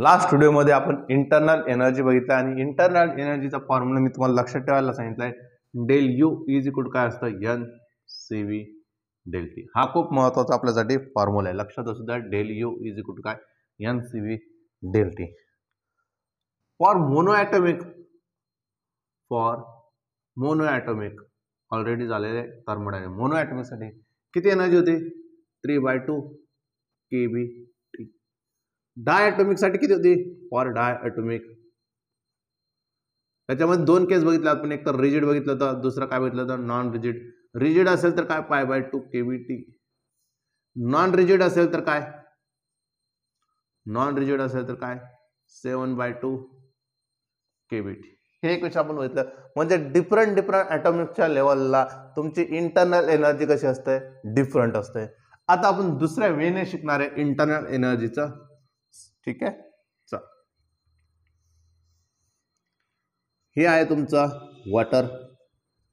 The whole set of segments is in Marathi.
लास्ट व्हिडिओमध्ये आपण इंटरनल एनर्जी बघितला आणि इंटरनल एनर्जीचा फॉर्म्युला मी तुम्हाला लक्षात ठेवायला सांगितलं आहे डेल यू इज इक्वल काय असतं n C V del T हा खूप महत्त्वाचा आपल्यासाठी फॉर्म्युला आहे लक्षात असू द्या डेल यू इज इक्वल काय n C V del T for monoatomic for monoatomic already झालेले थर्मोडायनामिक मोनोॲटॉमिकसाठी किती एनर्जी होती three by two k B साठी किती होती फॉर डायटोमिक त्याच्यामध्ये दोन केस बघितले आपण एक तर रिजिड बघितलं तर दुसरं काय बघितलं तर नॉन रिजिड रिजिड असेल तर काय pi by two KVT non rigid असेल तर काय नॉन रिजिड असेल तर काय सेवन बाय टू केव्हीटी हे एक विषय आपण बघितलं म्हणजे डिफरंट डिफरंट ॲटॉमिकच्या लेवलला तुमची इंटरनल एनर्जी कशी असते डिफरंट असते आता आपण दुसऱ्या वेने शिकणार आहे इंटरनल एनर्जीचं ठीक आहे चा हे आहे तुमचं वॉटर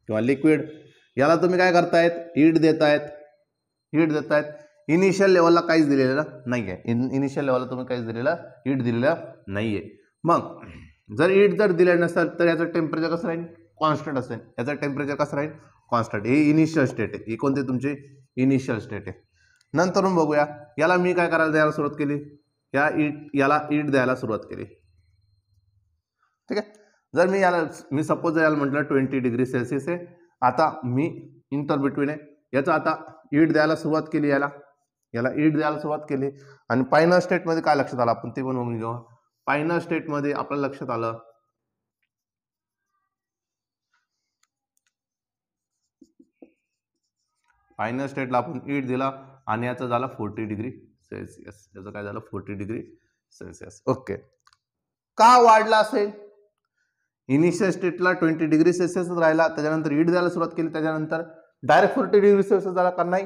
किंवा लिक्विड याला तुम्ही काय करतायत हीट देतायत हीट देतायत इनिशियल लेवलला काहीच दिलेलं नाही आहे इन इनिशियल लेवलला तुम्ही काहीच दिलेलं हीट दिलेलं नाही आहे मग जर हीट जर दिलेलं नसेल तर याचं टेम्परेचर कसं राहील कॉन्स्टंट असेल याचं टेम्परेचर कसं राहील कॉन्स्टंट हे इनिशियल स्टेट आहे ही कोणती तुमची इनिशियल स्टेट आहे नंतर बघूया याला मी काय करायला द्यायला सुरुवात केली या ईट याला ईट द्यायला सुरुवात केली ठीक आहे जर मी याला मी सपोज जर याला म्हटलं ट्वेंटी डिग्री सेल्सिअस आहे आता मी इंटर बिटवीन आहे याचा आता ईट द्यायला सुरुवात केली याला याला ईट द्यायला सुरुवात केली आणि पायनल स्टेटमध्ये काय लक्षात आलं आपण ते पण बघून घेऊ पायनल स्टेटमध्ये आपल्याला लक्षात आलं फायनल स्टेटला आपण ईट दिला आणि याचा झाला फोर्टी डिग्री सेल्सिअस त्याचं काय झालं फोर्टी डिग्री सेल्सिअस ओके का वाढला असेल इनिशियल स्टेटला ट्वेंटी डिग्री सेल्सिअस राहिला त्याच्यानंतर हीट द्यायला सुरुवात केली त्याच्यानंतर डायरेक्ट फोर्टी डिग्री सेल्सिअस झाला का नाही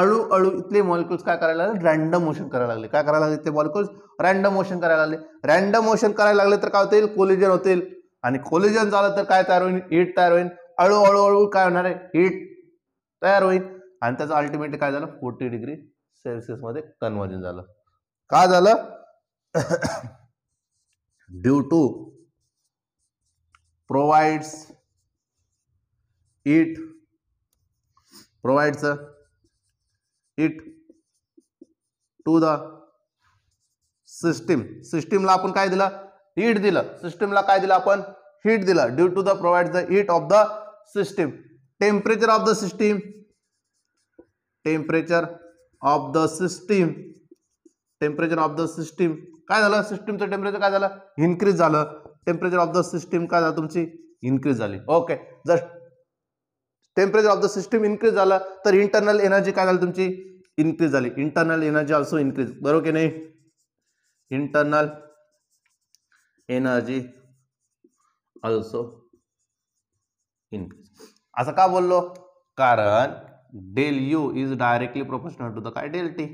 अळू अळू इथले मॉलिक्युल्स काय करायला लागले रॅन्डम मोशन करायला लागले काय करायला लागले ते मॉलिक्युल्स रॅन्डम मोशन करायला लागले रॅन्डम मोशन करायला लागले तर काय होतील कोलिजन होतील आणि कोलिजन झालं तर काय तयार होईल हीट तयार होईल अळू काय होणार आहे हीट तयार होईल आणि त्याचं अल्टिमेटली काय झालं फोर्टी डिग्री मध्ये कन्वर्जन झालं का झालं due to provides it provides it to the system सिस्टीमला आपण काय दिलं हीट दिलं सिस्टीमला काय दिलं आपण हीट दिलं due to the provide the heat of the system temperature of the system temperature of the system temperature of the system काय झालं सिस्टीमचं टेम्परेचर काय झालं इन्क्रीज झालं टेम्परेचर ऑफ द सिस्टीम काय झालं तुमची इन्क्रीज झाली ओके जर temperature of the system increase झालं तर इंटरनल एनर्जी काय झाली तुमची इन्क्रीज झाली इंटरनल एनर्जी ऑल्सो इन्क्रीज बरोबर की नाही इंटरनल एनर्जी ऑल्सो इन्क्रीज असं का बोललो कारण del U is directly proportional to the काय डेल टी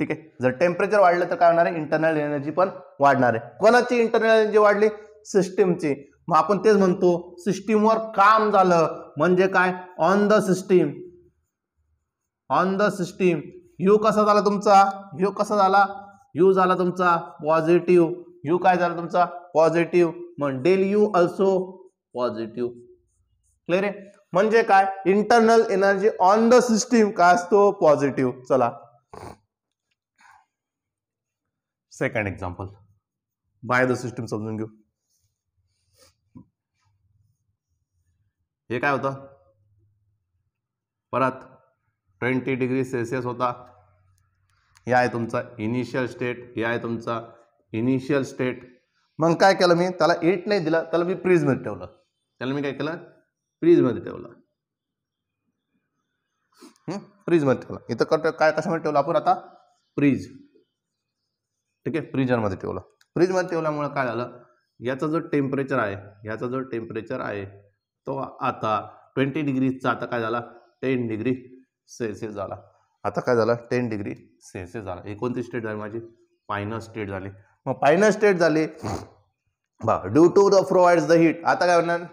ठीक आहे जर टेम्परेचर वाढलं तर काय होणार आहे इंटरनल एनर्जी पण वाढणार आहे कोणाची इंटरनल एनर्जी वाढली सिस्टीमची मग आपण तेच म्हणतो सिस्टीमवर काम झालं म्हणजे काय on the system on the system U कसा झाला तुमचा यू कसा झाला यू झाला तुमचा पॉझिटिव्ह यू काय झाला तुमचा पॉझिटिव्ह मग del U also positive clear आहे म्हणजे काय internal energy on the system काय असतो पॉझिटिव्ह चला second example by the system समजून घेऊ हे काय होतं परत ट्वेंटी डिग्री सेल्सिअस होता हे आहे तुमचा इनिशियल स्टेट हे आहे तुमचा इनिशियल स्टेट मग काय केलं मी त्याला एट नाही दिला त्याला मी प्रिझमेट ठेवलं त्याला मी काय केलं फ्रीजमध्ये ठेवला फ्रीजमध्ये ठेवला इथं कट काय कशामध्ये ठेवलं आपण आता फ्रीज ठीक आहे फ्रीजरमध्ये ठेवला फ्रीजमध्ये ठेवल्यामुळे काय झालं याचा जो टेम्परेचर आहे याचा जो टेम्परेचर आहे तो आता ट्वेंटी डिग्रीचा आता काय झाला टेन डिग्री सेल्सिअस झाला आता काय झाला टेन डिग्री सेल्सिअस झाला एकोणतीस स्टेट झाली माझी फायनल स्टेट झाली मग फायनल स्टेट झाली बा due to the provides the heat आता काय होणार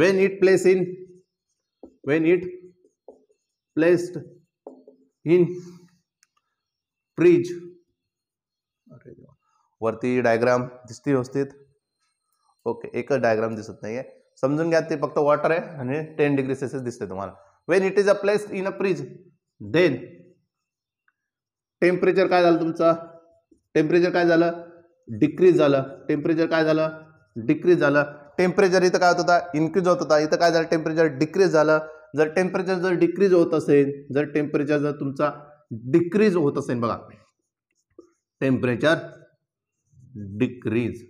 when it placed in when it placed in fridge वरती डायग्राम दिसते व्यवस्थित ओके एकच डायग्राम दिसत नाही आहे समजून घ्या ते फक्त वॉटर आहे आणि टेन डिग्री सेल्सिअस दिसते तुम्हाला when it is a place in a fridge then temperature काय झालं तुमचं टेम्परेचर काय झालं डिक्रीज झालं टेम्परेचर काय झालं डिक्रीज झालं टेम्परेचर इथं काय होत होता इन्क्रीज होत होता इथं काय झालं टेम्परेचर डिक्रीज झालं जर टेम्परेचर जर डिक्रीज होत असेल जर टेम्परेचर जर तुमचा डिक्रीज होत असेल बघा टेम्परेचर डिक्रीज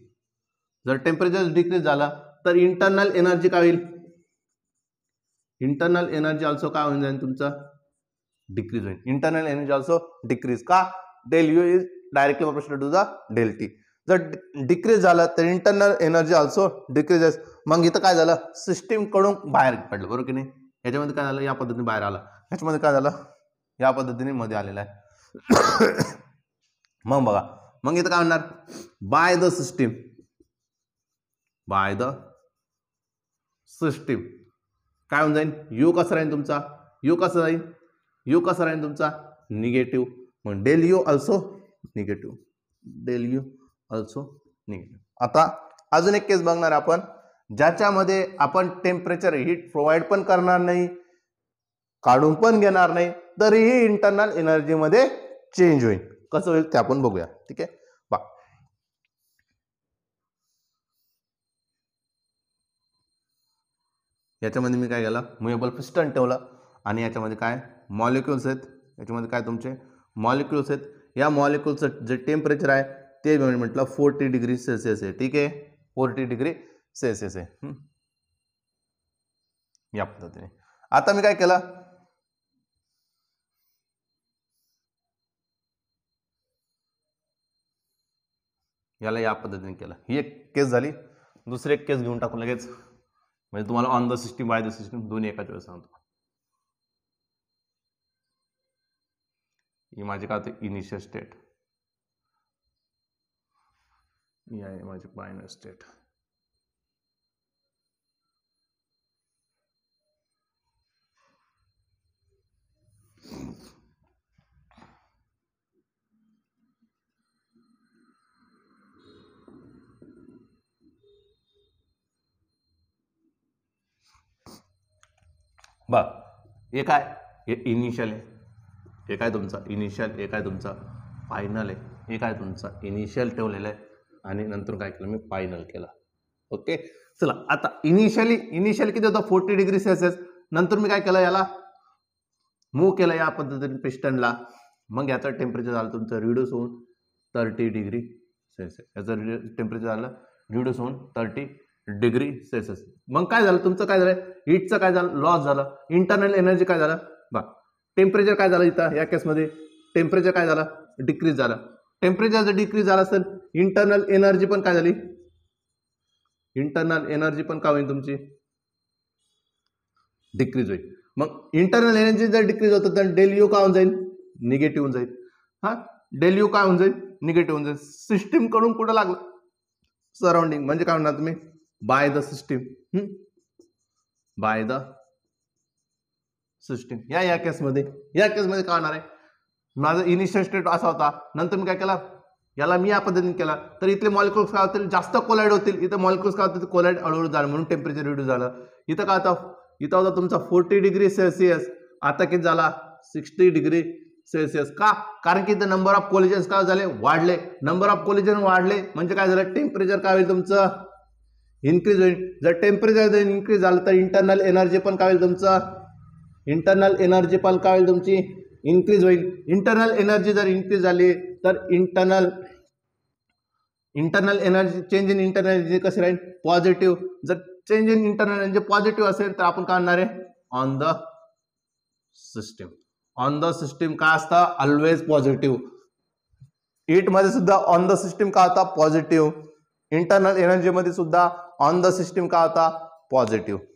जर टेम्परेचर डिक्रीज झाला तर इंटरनल एनर्जी काय होईल इंटरनल एनर्जी ऑल्सो काय होऊन जाईल तुमचं डिक्रीज होईल इंटरनल एनर्जी ऑल्सो डिक्रीज का डेल यू इज डायरेक्टली प्रश्न टू द डेल टी जर डिक्रीज झालं तर इंटरनल एनर्जी ऑल्सो डिक्रीज मग इथं काय झालं सिस्टीमकडून बाहेर पडलं बरोबर की नाही याच्यामध्ये काय झालं या पद्धतीने बाहेर आलं याच्यामध्ये काय झालं या पद्धतीने मध्ये आलेलं आहे मग बघा मग इथं काय म्हणणार by the system by the system काय होऊन जाईल यू कसं राहील तुमचा यू कसा राहील यू कसं राहील तुमचा निगेटिव्ह मग del U also negative del U also negative आता अजून एक केस बघणार आपण ज्याच्यामध्ये आपण टेम्परेचर हीट प्रोव्हाइड पण करणार नाही काढून पण घेणार नाही तरीही इंटरनल एनर्जीमध्ये चेंज होईल कसं होईल ते आपण बघूया ठीक आहे याच्यामध्ये मी काय केलं मुएबल पिस्टन ठेवलं आणि याच्यामध्ये काय मॉलिक्युल्स आहेत याच्यामध्ये काय तुमचे मॉलिक्युल्स आहेत या मॉलिक्युलचं जे टेम्परेचर आहे ते मी म्हटलं फोर्टी डिग्री सेल्सिअस आहे ठीक आहे फोर्टी डिग्री सेल्सिअस आहे या पद्धतीने आता मी काय केलं याला या पद्धतीने केलं ही एक केस झाली दुसरी एक केस घेऊन टाकू लगेच म्हणजे तुम्हाला on the system by the system दोन्ही एकाच वेळेस सांगतो ही माझी काय होते इनिशियल स्टेट मी आहे माझी बायन स्टेट बघ एक आहे हे इनिशियल आहे एक आहे तुमचा इनिशियल एक आहे तुमचा फायनल आहे एक आहे तुमचा इनिशियल ठेवलेलं आहे आणि नंतर काय केलं मी फायनल केला ओके चला आता इनिशियली इनिशियल किती होतं फोर्टी डिग्री सेल्सिअस नंतर मी काय केलं याला मूव केलं या पद्धतीने पिस्टनला मग याचं टेम्परेचर झालं तुमचं रिड्यूस होऊन थर्टी डिग्री सेल्सिअस याचं टेम्परेचर झालं रिड्यूस होऊन थर्टी डिग्री सेल्सिअस मग काय झालं तुमचं काय झालं हीटचं काय झालं लॉस झालं इंटरनल एनर्जी काय झालं बा टेम्परेचर काय झालं इथं या केसमध्ये टेम्परेचर काय झालं डिक्रीज झालं टेम्परेचर जर डिक्रीज झाला असेल इंटरनल एनर्जी पण काय झाली इंटरनल एनर्जी पण काय होईल तुमची डिक्रीज होईल मग इंटरनल एनर्जी जर डिक्रीज होतं तर डेल यू काय होऊन जाईल निगेटिव्ह होऊन जाईल हा डेल यू काय होऊन जाईल निगेटिव्ह होऊन जाईल कडून कुठं लागलं सराउंडिंग म्हणजे काय म्हणणार तुम्ही by the system by the system या या केसमध्ये या केसमध्ये काय होणार आहे माझा इनिशियल स्टेट असा होता नंतर मी काय केला याला मी या पद्धतीने केला तर इथले मॉलिक्युल्स काय होतील जास्त कोलाइड होतील इथं मॉलिक्युल्स काय होतील कोलाइड हळूहळू झालं म्हणून टेम्परेचर रिड्यूस झालं इथं काय होतं इथं होता तुमचा फोर्टी डिग्री सेल्सिअस आता किती झाला सिक्स्टी डिग्री सेल्सिअस का कारण की इथं नंबर ऑफ कोलिजन्स काय झाले वाढले नंबर ऑफ कोलिजन वाढले म्हणजे काय झालं टेम्परेचर काय होईल तुमचं इन्क्रीज होईल जर टेम्परेचर जर इन्क्रीज झालं तर इंटरनल एनर्जी पण काय होईल तुमचं इंटरनल एनर्जी पण काय होईल तुमची इन्क्रीज होईल इंटरनल एनर्जी जर इन्क्रीज झाली तर internal internal energy change in internal energy कसे राहील पॉझिटिव्ह जर change in internal energy positive असेल तर आपण काय आणणार आहे on the system on the system काय असतं ऑलवेज पॉझिटिव्ह मध्ये सुद्धा ऑन द सिस्टीम काय होता पॉझिटिव्ह इंटरनल एनर्जीमध्ये सुद्धा ऑन द सिस्टीम काय होता पॉझिटिव्ह